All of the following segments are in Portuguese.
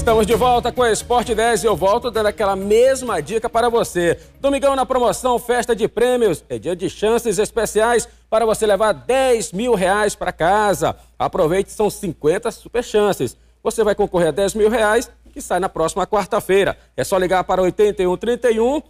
Estamos de volta com o Esporte 10 e eu volto dando aquela mesma dica para você. Domingão na promoção Festa de Prêmios é dia de chances especiais para você levar 10 mil reais para casa. Aproveite, são 50 super chances. Você vai concorrer a 10 mil reais que sai na próxima quarta-feira. É só ligar para 8131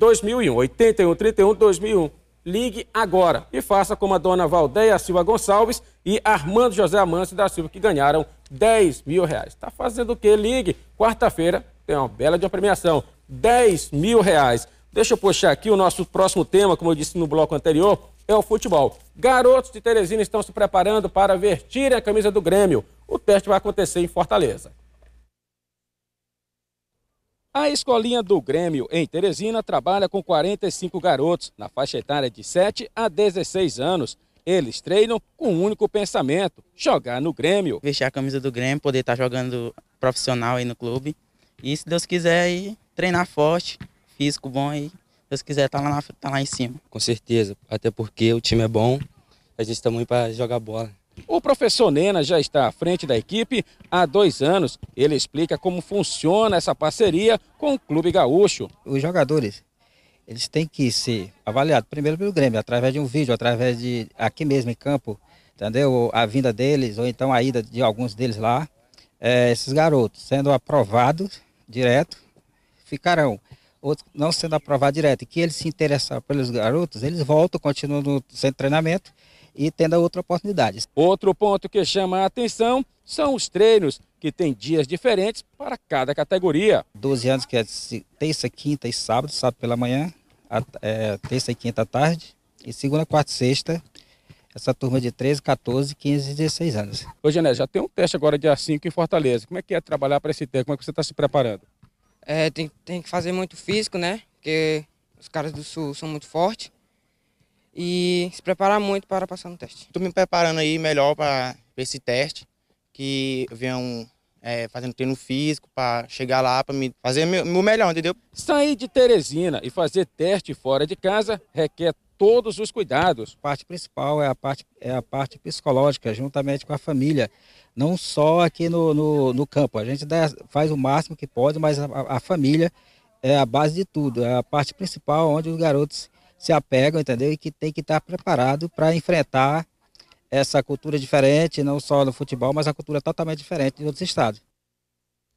2001, 8131 2001. Ligue agora e faça como a dona Valdeia Silva Gonçalves e Armando José Amâncio da Silva, que ganharam 10 mil reais. Está fazendo o quê? Ligue. Quarta-feira tem uma bela de uma premiação. 10 mil reais. Deixa eu puxar aqui o nosso próximo tema, como eu disse no bloco anterior, é o futebol. Garotos de Teresina estão se preparando para vestir a camisa do Grêmio. O teste vai acontecer em Fortaleza. A escolinha do Grêmio em Teresina trabalha com 45 garotos na faixa etária de 7 a 16 anos. Eles treinam com um único pensamento: jogar no Grêmio. Vestir a camisa do Grêmio, poder estar tá jogando profissional aí no clube. E se Deus quiser, aí, treinar forte, físico bom e se Deus quiser estar tá lá, tá lá em cima. Com certeza, até porque o time é bom, a gente está muito para jogar bola. O professor Nena já está à frente da equipe há dois anos. Ele explica como funciona essa parceria com o Clube Gaúcho. Os jogadores, eles têm que ser avaliados primeiro pelo Grêmio, através de um vídeo, através de aqui mesmo em campo, entendeu? A vinda deles, ou então a ida de alguns deles lá. É, esses garotos sendo aprovados direto, ficarão outros não sendo aprovados direto, e que eles se interessar pelos garotos, eles voltam, continuam no centro de treinamento e tendo outra oportunidade. Outro ponto que chama a atenção são os treinos, que tem dias diferentes para cada categoria. 12 anos, que é terça, quinta e sábado, sábado pela manhã, é, terça e quinta à tarde, e segunda, quarta e sexta, essa turma de 13, 14, 15 e 16 anos. Ô, Gené, já tem um teste agora dia 5 em Fortaleza. Como é que é trabalhar para esse teste? Como é que você está se preparando? É, tem, tem que fazer muito físico, né? Porque os caras do Sul são muito fortes e se preparar muito para passar no teste. Estou me preparando aí melhor para esse teste, que venham é, fazendo treino físico para chegar lá, para me fazer meu, meu melhor, entendeu? Sair de Teresina e fazer teste fora de casa requer todos os cuidados. A parte principal é a parte, é a parte psicológica, juntamente com a família. Não só aqui no, no, no campo. A gente dá, faz o máximo que pode, mas a, a família é a base de tudo. É a parte principal onde os garotos se apegam, entendeu? E que tem que estar preparado para enfrentar essa cultura diferente, não só no futebol, mas a cultura totalmente diferente de outros estados.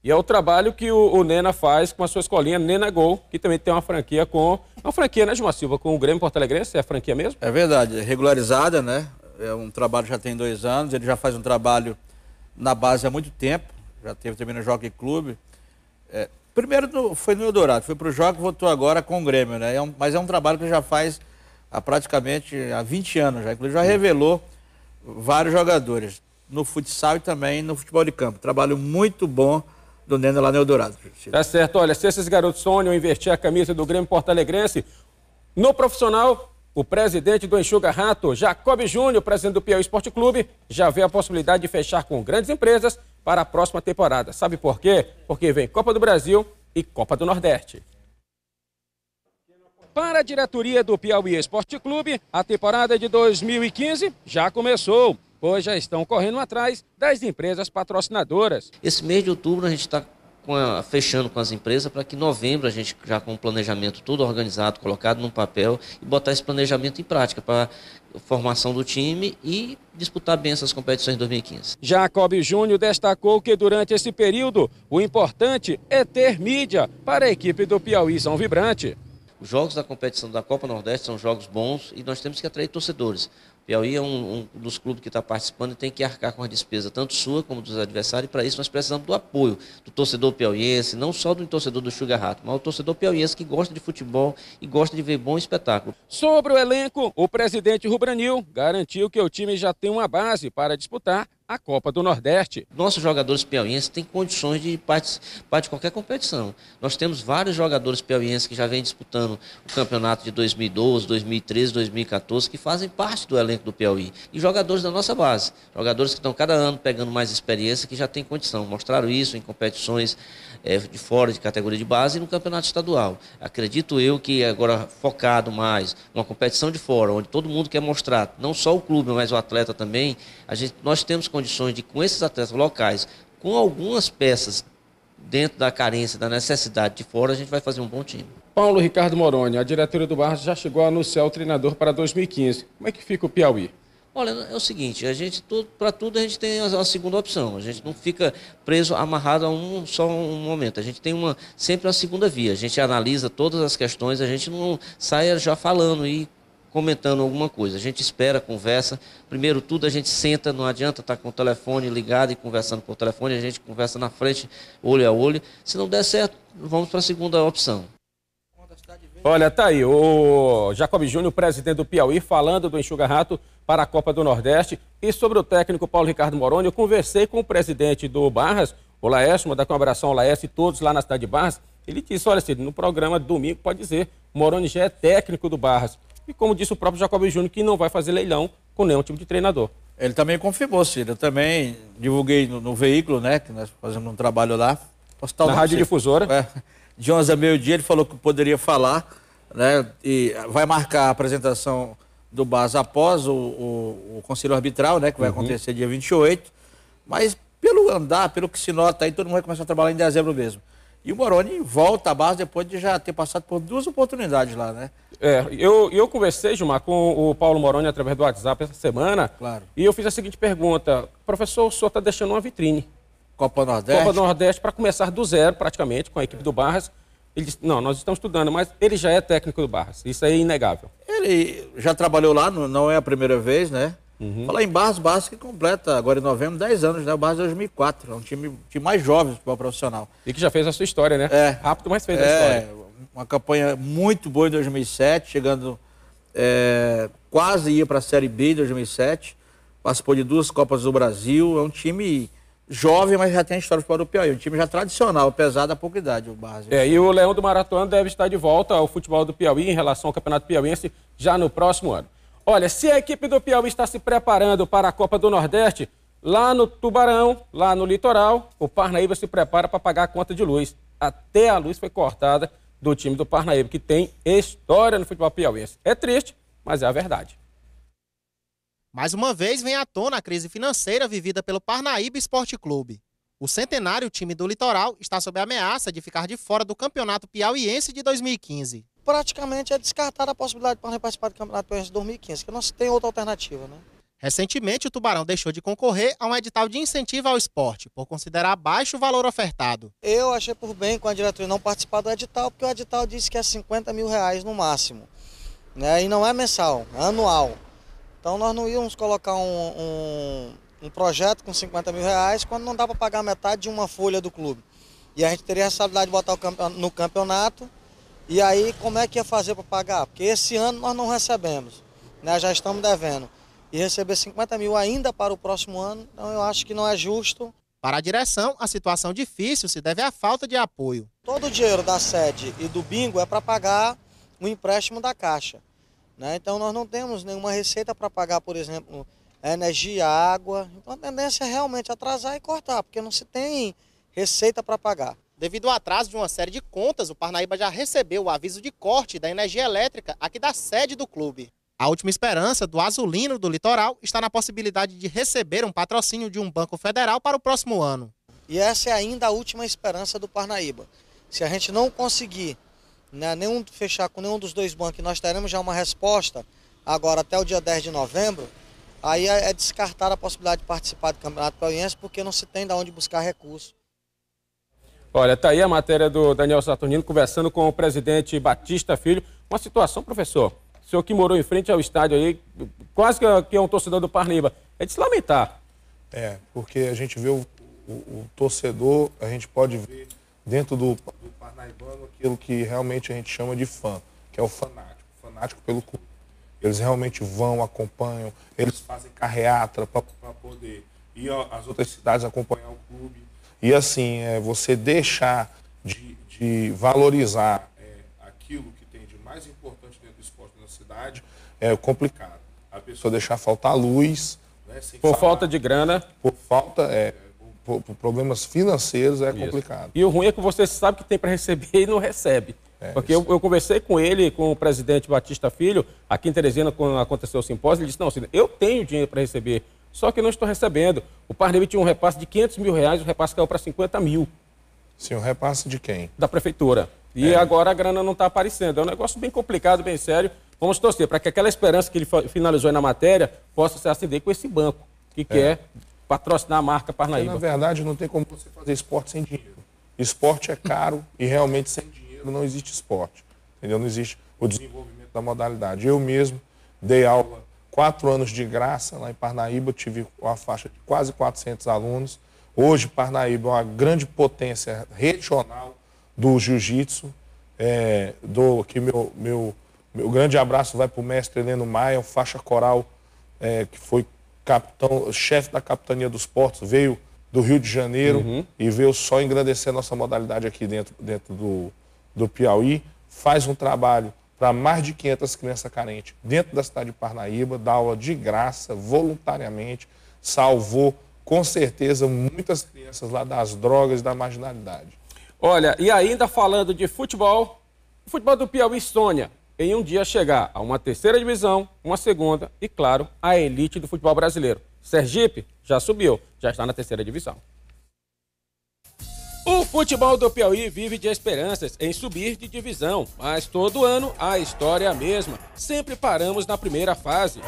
E é o trabalho que o, o, Nena faz com a sua escolinha Nena Gol, que também tem uma franquia com. Uma franquia, né, Gilmar Silva? Com o Grêmio Porto Alegrense? É franquia mesmo? É verdade, é regularizada, né? É um trabalho já tem dois anos, ele já faz um trabalho na base há muito tempo, já teve também no Jockey Clube. É, Primeiro no, foi no Eldorado, foi para o Joca, voltou agora com o Grêmio, né? É um, mas é um trabalho que já faz há praticamente há 20 anos já. Inclusive já revelou vários jogadores no futsal e também no futebol de campo. Trabalho muito bom do Neno lá no Eldorado. Tá certo. Olha, se esses garotos sonham em a camisa do Grêmio Porto Alegrense, no profissional o presidente do Enxuga Rato, Jacob Júnior, presidente do Piauí Esporte Clube, já vê a possibilidade de fechar com grandes empresas para a próxima temporada. Sabe por quê? Porque vem Copa do Brasil e Copa do Nordeste. Para a diretoria do Piauí Esporte Clube, a temporada de 2015 já começou, pois já estão correndo atrás das empresas patrocinadoras. Esse mês de outubro a gente está com a, fechando com as empresas para que em novembro a gente já com o planejamento todo organizado, colocado num papel e botar esse planejamento em prática para formação do time e disputar bem essas competições em 2015. Jacob Júnior destacou que durante esse período o importante é ter mídia para a equipe do Piauí São Vibrante. Os jogos da competição da Copa Nordeste são jogos bons e nós temos que atrair torcedores. Piauí é um, um dos clubes que está participando e tem que arcar com a despesa, tanto sua como dos adversários, e para isso nós precisamos do apoio do torcedor piauiense, não só do torcedor do Sugar Rato, mas do torcedor piauiense que gosta de futebol e gosta de ver bom espetáculo. Sobre o elenco, o presidente Rubranil garantiu que o time já tem uma base para disputar a Copa do Nordeste. Nossos jogadores piauienses têm condições de participar de qualquer competição. Nós temos vários jogadores piauienses que já vêm disputando o campeonato de 2012, 2013, 2014, que fazem parte do elenco do Piauí. E jogadores da nossa base. Jogadores que estão cada ano pegando mais experiência, que já têm condição. Mostraram isso em competições é, de fora de categoria de base e no campeonato estadual. Acredito eu que agora focado mais uma competição de fora, onde todo mundo quer mostrar, não só o clube, mas o atleta também, a gente, nós temos condições de, com esses atletas locais, com algumas peças dentro da carência, da necessidade de fora, a gente vai fazer um bom time. Paulo Ricardo Moroni, a diretoria do Barra já chegou a anunciar o treinador para 2015. Como é que fica o Piauí? Olha, é o seguinte, a gente para tudo a gente tem a, segunda opção. A gente não fica preso, amarrado a um só um momento. A gente tem uma sempre uma segunda via. A gente analisa todas as questões. A gente não sai já falando e comentando alguma coisa. A gente espera, conversa. Primeiro tudo, a gente senta, não adianta estar tá com o telefone ligado e conversando por telefone, a gente conversa na frente, olho a olho. Se não der certo, vamos para a segunda opção. Olha, tá aí o Jacob Júnior, presidente do Piauí, falando do Enxuga Rato para a Copa do Nordeste. E sobre o técnico Paulo Ricardo Moroni, eu conversei com o presidente do Barras, o Laércio, mandar um abração ao Laércio e todos lá na cidade de Barras. Ele disse, olha, Cid, no programa domingo pode dizer, Moroni já é técnico do Barras. E como disse o próprio Jacob Júnior, que não vai fazer leilão com nenhum tipo de treinador. Ele também confirmou, Ciro. Eu também divulguei no, no veículo, né? Que nós fazemos um trabalho lá. Postal, Na rádio difusora. É, de 11 a meio-dia ele falou que poderia falar, né? E vai marcar a apresentação do Bas após o, o, o Conselho Arbitral, né? Que vai uhum. acontecer dia 28. Mas pelo andar, pelo que se nota aí, todo mundo vai começar a trabalhar em dezembro mesmo. E o Moroni volta à base depois de já ter passado por duas oportunidades lá, né? É, eu, eu conversei, Gilmar, com o Paulo Moroni através do WhatsApp essa semana. Claro. E eu fiz a seguinte pergunta: professor, o senhor está deixando uma vitrine. Copa Nordeste? Copa Nordeste para começar do zero, praticamente, com a equipe do Barras. Ele disse, não, nós estamos estudando, mas ele já é técnico do Barras. Isso aí é inegável. Ele já trabalhou lá, não é a primeira vez, né? Uhum. Falar em Barros, Barros que completa agora em novembro 10 anos, né? O Barros 2004, é um time, time mais jovem do futebol profissional. E que já fez a sua história, né? É. Rápido, mas fez é, a história. Uma campanha muito boa em 2007, chegando é, quase ia para a Série B em 2007, participou de duas Copas do Brasil, é um time jovem, mas já tem a história futebol do Piauí. É um time já tradicional, apesar da pouca idade, o Barros. É, e o Leão do Maratona deve estar de volta ao futebol do Piauí em relação ao Campeonato Piauiense já no próximo ano. Olha, se a equipe do Piauí está se preparando para a Copa do Nordeste, lá no Tubarão, lá no litoral, o Parnaíba se prepara para pagar a conta de luz. Até a luz foi cortada do time do Parnaíba, que tem história no futebol piauiense. É triste, mas é a verdade. Mais uma vez vem à tona a crise financeira vivida pelo Parnaíba Esporte Clube. O centenário time do Litoral está sob a ameaça de ficar de fora do Campeonato Piauiense de 2015 praticamente é descartada a possibilidade para participar do Campeonato de 2015, que não se tem outra alternativa, né? Recentemente, o Tubarão deixou de concorrer a um edital de incentivo ao esporte, por considerar baixo o valor ofertado. Eu achei por bem com a diretoria não participar do edital, porque o edital disse que é 50 mil reais no máximo. Né? E não é mensal, é anual. Então nós não íamos colocar um, um, um projeto com 50 mil reais quando não dá para pagar metade de uma folha do clube. E a gente teria a responsabilidade de botar campe... no campeonato e aí, como é que ia fazer para pagar? Porque esse ano nós não recebemos, né? já estamos devendo. E receber 50 mil ainda para o próximo ano, então eu acho que não é justo. Para a direção, a situação difícil se deve à falta de apoio. Todo o dinheiro da sede e do bingo é para pagar o empréstimo da Caixa. Né? Então nós não temos nenhuma receita para pagar, por exemplo, energia, água. Então a tendência é realmente atrasar e cortar, porque não se tem receita para pagar. Devido ao atraso de uma série de contas, o Parnaíba já recebeu o aviso de corte da energia elétrica aqui da sede do clube. A última esperança do azulino do litoral está na possibilidade de receber um patrocínio de um banco federal para o próximo ano. E essa é ainda a última esperança do Parnaíba. Se a gente não conseguir né, nenhum, fechar com nenhum dos dois bancos, nós teremos já uma resposta agora até o dia 10 de novembro, aí é, é descartar a possibilidade de participar do Campeonato Paulista, porque não se tem de onde buscar recurso Olha, tá aí a matéria do Daniel Saturnino conversando com o presidente Batista Filho. Uma situação, professor, o senhor que morou em frente ao estádio aí, quase que é um torcedor do Parnaíba, é de se lamentar. É, porque a gente vê o, o, o torcedor, a gente pode ver dentro do, do Parnaibano aquilo que realmente a gente chama de fã, que é o fanático, fanático pelo clube. Eles realmente vão, acompanham, eles fazem carreata para poder ir às outras cidades acompanhar o clube. E assim, é você deixar de, de valorizar é, aquilo que tem de mais importante dentro do esporte na cidade é complicado. A pessoa deixar faltar luz. Né, por falar, falta de grana. Por falta. É, por, por problemas financeiros é Isso. complicado. E o ruim é que você sabe que tem para receber e não recebe. É, Porque eu, eu, conversei com ele, com o presidente Batista Filho, aqui em Teresina, quando aconteceu o simpósio, ele disse, não, eu tenho dinheiro para receber, só que não estou recebendo. O Parnaíba tinha um repasse de 500 mil reais, o repasse caiu para 50 mil. Sim, um repasse de quem? Da prefeitura. E é. agora a grana não está aparecendo. É um negócio bem complicado, bem sério. Vamos torcer para que aquela esperança que ele finalizou aí na matéria possa se acender com esse banco, que é. quer patrocinar a marca Parnaíba. Porque, na verdade, não tem como você fazer esporte sem dinheiro. Esporte é caro e realmente sem dinheiro não existe esporte. Entendeu? Não existe o desenvolvimento da modalidade. Eu mesmo dei aula quatro anos de graça lá em Parnaíba, tive uma faixa de quase 400 alunos. Hoje, Parnaíba é uma grande potência regional do jiu-jitsu. É, dou aqui meu, meu, meu grande abraço vai para o mestre Heleno Maia, faixa coral é, que foi capitão, chefe da capitania dos portos, veio do Rio de Janeiro uhum. e veio só engrandecer a nossa modalidade aqui dentro, dentro do, do Piauí. Faz um trabalho para mais de 500 crianças carentes dentro da cidade de Parnaíba, dá aula de graça, voluntariamente, salvou com certeza muitas crianças lá das drogas e da marginalidade. Olha, e ainda falando de futebol, o futebol do Piauí sonha em um dia chegar a uma terceira divisão, uma segunda e, claro, a elite do futebol brasileiro. Sergipe já subiu, já está na terceira divisão. O futebol do Piauí vive de esperanças em subir de divisão, mas todo ano a história é a mesma. Sempre paramos na primeira fase.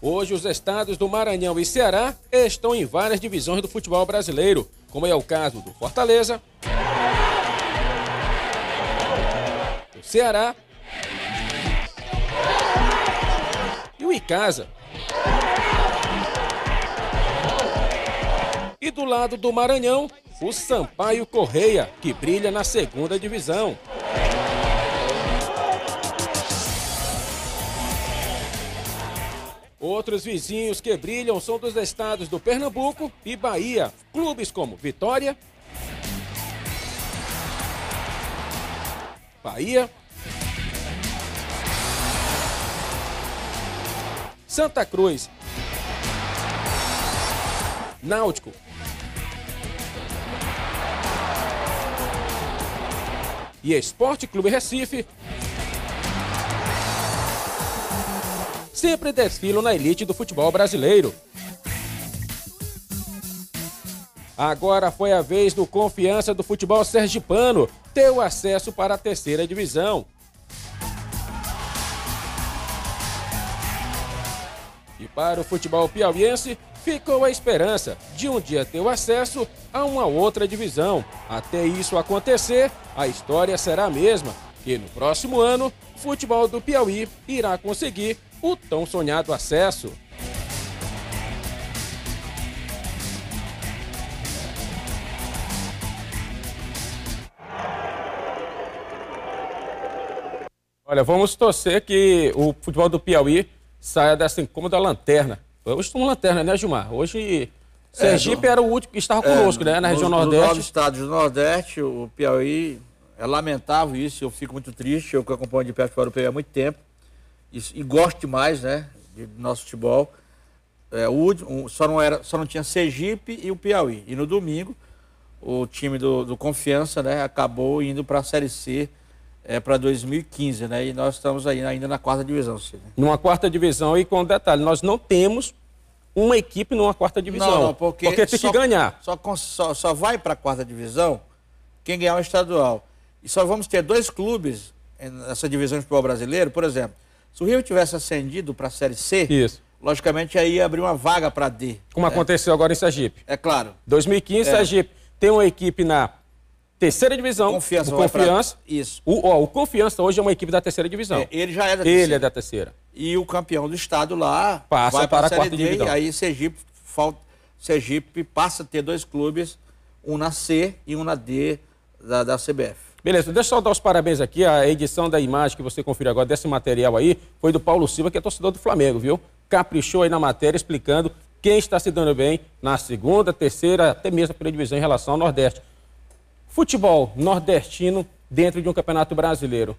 Hoje, os estados do Maranhão e Ceará estão em várias divisões do futebol brasileiro, como é o caso do Fortaleza, do Ceará e o Icasa. E do lado do Maranhão, o Sampaio Correia, que brilha na segunda divisão. Outros vizinhos que brilham são dos estados do Pernambuco e Bahia. Clubes como Vitória, Bahia, Santa Cruz, Náutico, e Esporte Clube Recife sempre desfilam na elite do futebol brasileiro. Agora foi a vez do Confiança do Futebol Sergipano ter o acesso para a terceira divisão. E para o futebol piauiense, ficou a esperança de um dia ter o acesso a uma outra divisão. Até isso acontecer, a história será a mesma. E no próximo ano, futebol do Piauí irá conseguir o tão sonhado acesso. Olha, vamos torcer que o futebol do Piauí saia dessa incômoda lanterna Hoje tomou lanterna, né, Gilmar? Hoje é, Sergipe é, era o último que estava conosco, é, né? Na região no, Nordeste. nove estados do Nordeste, o Piauí, é lamentável isso, eu fico muito triste, eu que acompanho de perto para o Piauí há muito tempo, e, e gosto demais, né, de, do nosso futebol. É, o só, não era, só não tinha Sergipe e o Piauí. E no domingo, o time do, do Confiança, né, acabou indo para a Série C é, para 2015, né? E nós estamos aí ainda na quarta divisão, Cid. Né. Numa quarta divisão, e com um detalhe, nós não temos uma equipe numa quarta divisão. Não, não porque, porque tem só, que ganhar. Só, só, só vai para a quarta divisão quem ganhar o estadual. E só vamos ter dois clubes nessa divisão de futebol brasileiro, por exemplo. Se o Rio tivesse ascendido para a Série C, Isso. logicamente aí ia abrir uma vaga para D. Como né? aconteceu agora em Sergipe. É claro. 2015, é. Sergipe tem uma equipe na Terceira divisão. Confiança. O Confiança. Pra... Isso. O, ó, o Confiança hoje é uma equipe da terceira divisão. É, ele já é da terceira. Ele é da terceira. E o campeão do estado lá passa vai para a quarta divisão. E aí Sergipe, falta, Sergipe passa a ter dois clubes, um na C e um na D da, da CBF. Beleza, deixa eu só dar os parabéns aqui. A edição da imagem que você conferiu agora, desse material aí, foi do Paulo Silva, que é torcedor do Flamengo, viu? Caprichou aí na matéria, explicando quem está se dando bem na segunda, terceira, até mesmo a primeira divisão em relação ao Nordeste futebol nordestino dentro de um campeonato brasileiro.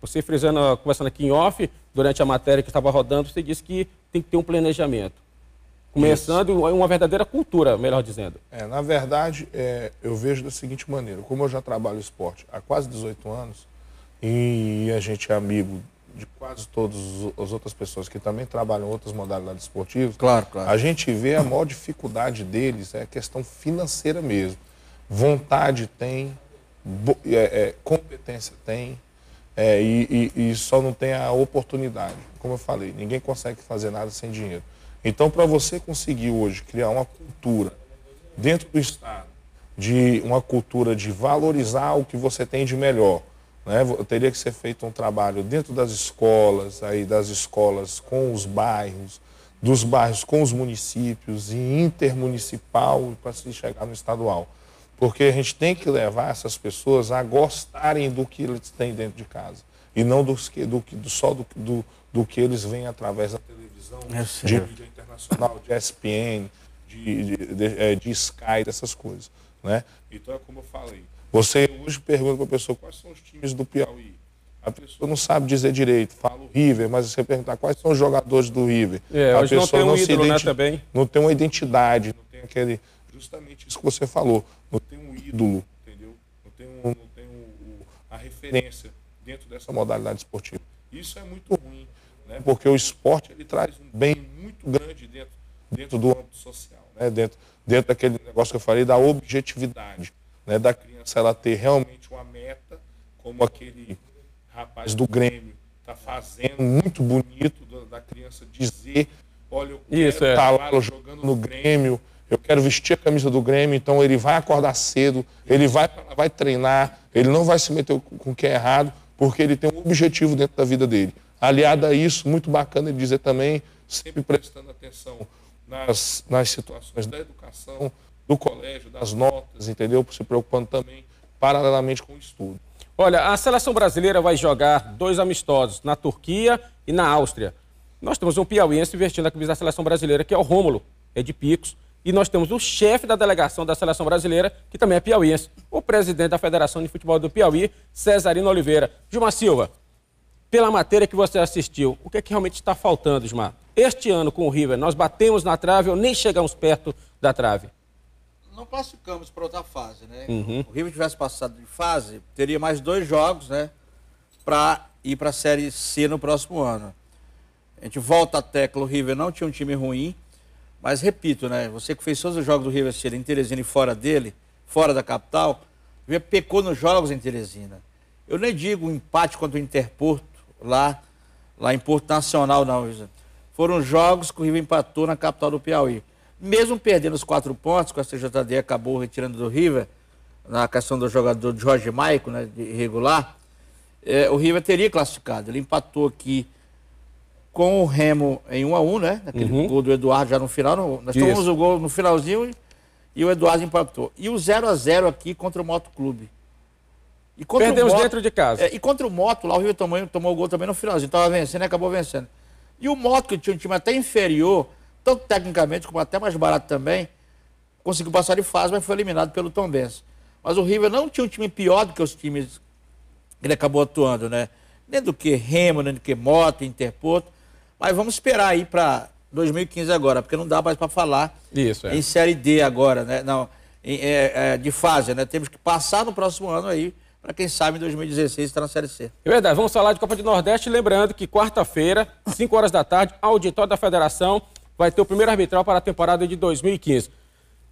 Você frisando, conversando aqui em off, durante a matéria que estava rodando, você disse que tem que ter um planejamento. Começando Isso. uma verdadeira cultura, melhor dizendo. É, na verdade, é, eu vejo da seguinte maneira: como eu já trabalho esporte há quase 18 anos, e a gente é amigo de quase todas as outras pessoas que também trabalham outras modalidades esportivas, claro, claro. a gente vê a maior dificuldade deles é a questão financeira mesmo vontade tem, é, é, competência tem, é, e, e, e, só não tem a oportunidade. Como eu falei, ninguém consegue fazer nada sem dinheiro. Então, para você conseguir hoje criar uma cultura dentro do Estado, de uma cultura de valorizar o que você tem de melhor, né? teria que ser feito um trabalho dentro das escolas, aí das escolas com os bairros, dos bairros com os municípios e intermunicipal para se chegar no estadual. Porque a gente tem que levar essas pessoas a gostarem do que eles têm dentro de casa. E não dos que, do, do, só do, do, do que eles veem através da televisão, é de mídia internacional, de ESPN, de, de, de, é, de Sky, dessas coisas. Né? Então é como eu falei. Você hoje pergunta para a pessoa quais são os times do Piauí. A pessoa não sabe dizer direito, fala o River, mas você perguntar quais são os jogadores do River. É, a pessoa não tem um não ídolo, se né, também. Não tem uma identidade, não tem aquele, justamente isso que você falou. Não tem um ídolo, entendeu? Não tem, um, não tem um, a referência dentro dessa modalidade esportiva. Isso é muito ruim, né? porque o esporte ele traz um bem muito grande dentro, dentro do âmbito social, né? dentro, dentro daquele negócio que eu falei da objetividade, né? da criança ela ter realmente uma meta, como aquele rapaz do Grêmio está fazendo, muito bonito da criança dizer, olha, eu quero é. Tá lá jogando no Grêmio, eu quero vestir a camisa do Grêmio, então ele vai acordar cedo, ele vai, vai treinar, ele não vai se meter com o que é errado, porque ele tem um objetivo dentro da vida dele. Aliado a isso, muito bacana ele dizer também, sempre prestando atenção nas, nas situações da educação, do colégio, das notas, entendeu? Se preocupando também paralelamente com o estudo. Olha, a seleção brasileira vai jogar dois amistosos na Turquia e na Áustria. Nós temos um piauiense vestindo a camisa da seleção brasileira, que é o Rômulo, é de Picos. E nós temos o chefe da delegação da seleção brasileira, que também é piauiense, o presidente da Federação de Futebol do Piauí, Cesarino Oliveira. Gilmar Silva, pela matéria que você assistiu, o que é que realmente está faltando, Gilmar? Este ano com o River, nós batemos na trave ou nem chegamos perto da trave? Não classificamos para outra fase, né? Uhum. O River tivesse passado de fase, teria mais dois jogos, né? Para ir para a Série C no próximo ano. A gente volta à tecla, o River não tinha um time ruim, mas repito, né? Você que fez todos os jogos do River City em Teresina e fora dele, fora da capital, já pecou nos jogos em Teresina. Eu nem digo empate contra o Interporto lá, lá em Porto Nacional, não. Foram jogos que o River empatou na capital do Piauí. Mesmo perdendo os quatro pontos, que a CJD acabou retirando do River, na questão do jogador Jorge Maico, né, de irregular, é, o River teria classificado. Ele empatou aqui com o Remo em 1 a 1 né? Aquele uhum. gol do Eduardo já no final. No, nós Isso. tomamos o gol no finalzinho e, e o Eduardo empatou. E o 0 a 0 aqui contra o Moto Clube. E Perdemos Moto, dentro de casa. É, e contra o Moto, lá o Rio tomou, tomou o gol também no finalzinho. Estava vencendo e acabou vencendo. E o Moto, que tinha um time até inferior, tanto tecnicamente como até mais barato também, conseguiu passar de fase, mas foi eliminado pelo Tom Benz. Mas o River não tinha um time pior do que os times que ele acabou atuando, né? Nem do que Remo, nem do que Moto, Interporto. Mas vamos esperar aí para 2015 agora, porque não dá mais para falar Isso, é. em Série D agora, né? Não, em, é, é, de fase, né? Temos que passar no próximo ano aí para quem sabe em 2016 estar tá na Série C. É verdade, vamos falar de Copa do Nordeste, lembrando que quarta-feira, 5 horas da tarde, auditório da Federação vai ter o primeiro arbitral para a temporada de 2015.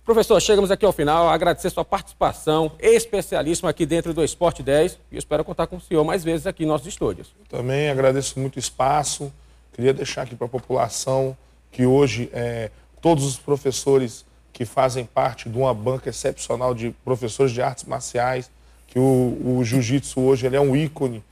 Professor, chegamos aqui ao final, agradecer sua participação especialíssima aqui dentro do Esporte 10 e espero contar com o senhor mais vezes aqui em nossos estúdios. Também agradeço muito o espaço, Queria deixar aqui para a população que hoje é, todos os professores que fazem parte de uma banca excepcional de professores de artes marciais, que o, o jiu-jitsu hoje ele é um ícone,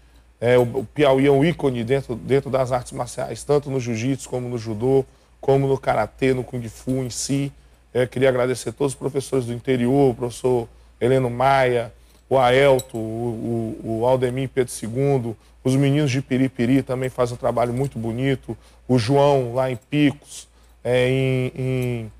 é, o Piauí é um ícone dentro, dentro das artes marciais, tanto no jiu-jitsu como no judô, como no karatê, no kung fu em si. É, queria agradecer todos os professores do interior, o professor Heleno Maia, o Aelto, o, o, o Aldemir Pedro II, os meninos de Piripiri também fazem um trabalho muito bonito, o João lá em Picos, é, em, em,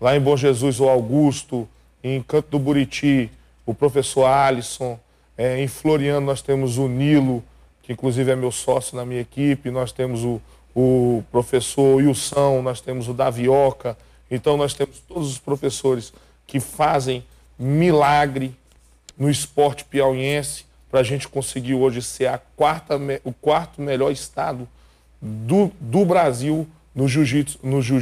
lá em Bom Jesus, o Augusto, em Canto do Buriti, o professor Alisson, é, em Floriano nós temos o Nilo, que inclusive é meu sócio na minha equipe, nós temos o, o professor Wilson, nós temos o Davioca, então nós temos todos os professores que fazem milagre no esporte piauiense, para a gente conseguir hoje ser a quarta, o quarto melhor estado do, do Brasil no jiu-jitsu no jiu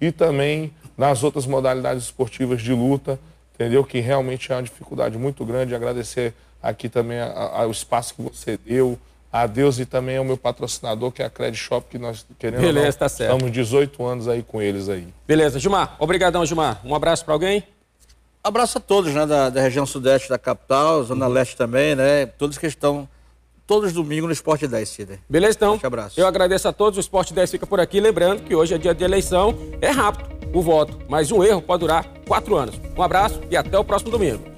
e também nas outras modalidades esportivas de luta, entendeu? Que realmente é uma dificuldade muito grande. Agradecer aqui também ao espaço que você deu, a Deus e também ao meu patrocinador, que é a Credit Shop, que nós queremos. Beleza, não, tá certo. Estamos 18 anos aí com eles aí. Beleza, Gilmar. Obrigadão, Gilmar. Um abraço para alguém abraço a todos, né, da, da, região sudeste da capital, zona uhum. leste também, né, todos que estão todos domingo no Esporte 10, Cida. Beleza, então. Um abraço. Eu agradeço a todos, o Esporte 10 fica por aqui, lembrando que hoje é dia de eleição, é rápido o voto, mas um erro pode durar quatro anos. Um abraço e até o próximo domingo.